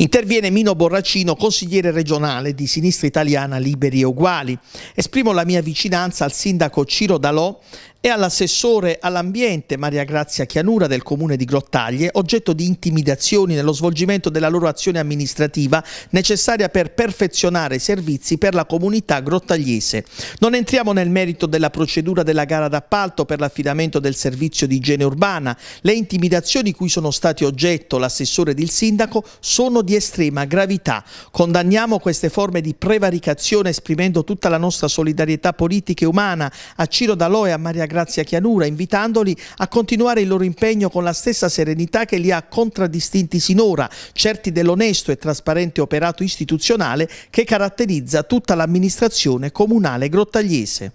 Interviene Mino Borracino, consigliere regionale di Sinistra Italiana Liberi e Uguali. Esprimo la mia vicinanza al sindaco Ciro Dalò e all'assessore all'ambiente Maria Grazia Chianura del comune di Grottaglie, oggetto di intimidazioni nello svolgimento della loro azione amministrativa necessaria per perfezionare i servizi per la comunità grottagliese. Non entriamo nel merito della procedura della gara d'appalto per l'affidamento del servizio di igiene urbana, le intimidazioni cui sono stati oggetto l'assessore ed il sindaco sono di estrema gravità. Condanniamo queste forme di prevaricazione esprimendo tutta la nostra solidarietà politica e umana a Ciro D'Aloe e a Maria Grazia Chianura, invitandoli a continuare il loro impegno con la stessa serenità che li ha contraddistinti sinora, certi dell'onesto e trasparente operato istituzionale che caratterizza tutta l'amministrazione comunale grottagliese.